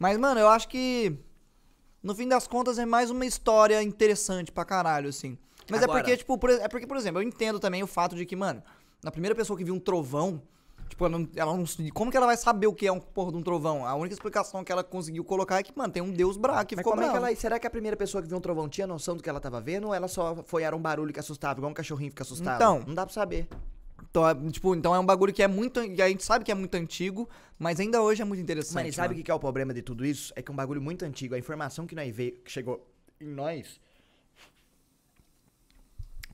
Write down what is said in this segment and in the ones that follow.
Mas, mano, eu acho que. No fim das contas, é mais uma história interessante pra caralho, assim. Mas é Agora. é porque, tipo, por, é porque, por exemplo, eu entendo também o fato de que, mano, na primeira pessoa que viu um trovão, tipo, ela não, ela não, Como que ela vai saber o que é um porra de um trovão? A única explicação que ela conseguiu colocar é que, mano, tem um deus bravo que Mas ficou como bravo. É que ela, será que a primeira pessoa que viu um trovão tinha noção do que ela tava vendo? Ou ela só foi, era um barulho que assustava, igual um cachorrinho fica assustado? Então. Não dá pra saber. Então, é, tipo, então é um bagulho que é muito. E a gente sabe que é muito antigo, mas ainda hoje é muito interessante. Mano, e sabe o que, é o problema de tudo isso? É que é um bagulho muito antigo. A informação que nós veio, que chegou em nós.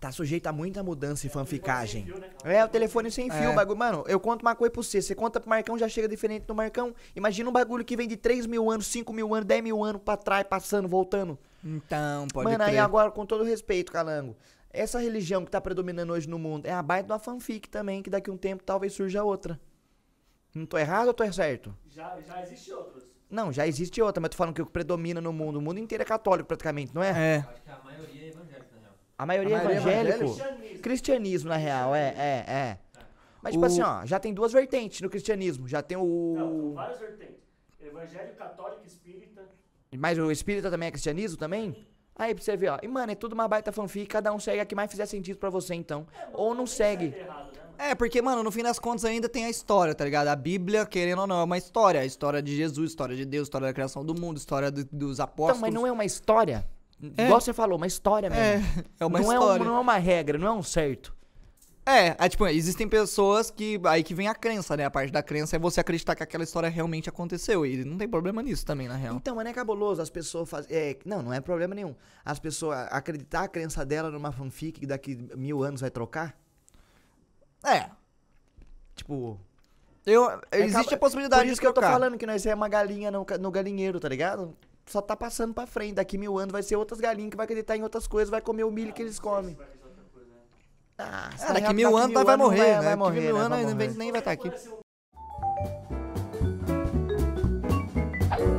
Tá sujeita a muita mudança e é fanficagem. Fio, né? É, o telefone sem fio, é. bagulho. Mano, eu conto uma coisa pra você. Você conta pro Marcão, já chega diferente do Marcão. Imagina um bagulho que vem de 3 mil anos, 5 mil anos, 10 mil anos pra trás, passando, voltando. Então, pode Mano, crer. aí agora, com todo respeito, Calango. Essa religião que está predominando hoje no mundo é a baita uma fanfic também, que daqui a um tempo talvez surja outra. Não tô errado ou tô certo? Já, já existe outras. Não, já existe outra, mas tu falando que o que predomina no mundo, o mundo inteiro é católico praticamente, não é? É. Acho que a maioria é evangélica, na real. A maioria, é, é evangélico? Cristianismo. Cristianismo, na real, é, é, é. é. Mas, tipo assim, o... assim, ó, já tem duas vertentes no cristianismo. Já tem o. Não, várias vertentes. Evangelho, católico, espírita. Mas o espírita também é cristianismo também? Aí pra você ver, ó. E, mano, é tudo uma baita fanfic, cada um segue a que mais fizer sentido para você, então. É, ou não segue. Errado, né, é, porque, mano, no fim das contas ainda tem a história, tá ligado? A Bíblia, querendo ou não, é uma história. A história de Jesus, história de Deus, história da criação do mundo, história do, dos apóstolos. Então, mas não é uma história? É. Igual você falou, uma história mesmo. É, é uma não história. É um, não é uma regra, não é um certo. É, é, tipo, existem pessoas que. Aí que vem a crença, né? A parte da crença é você acreditar que aquela história realmente aconteceu. E não tem problema nisso também, na real. Então, mas não é cabuloso as pessoas fazerem. É, não, não é problema nenhum. As pessoas acreditar a crença dela numa fanfic que daqui mil anos vai trocar? É. Tipo. Eu, é existe cab... a possibilidade Por isso que eu tô falando que nós é uma galinha no, no galinheiro, tá ligado? Só tá passando pra frente. Daqui mil anos vai ser outras galinhas que vai acreditar em outras coisas, vai comer o milho que eles comem. Ah, daqui mil anos né? vai morrer, né? Daqui mil anos nem vai estar tá aqui.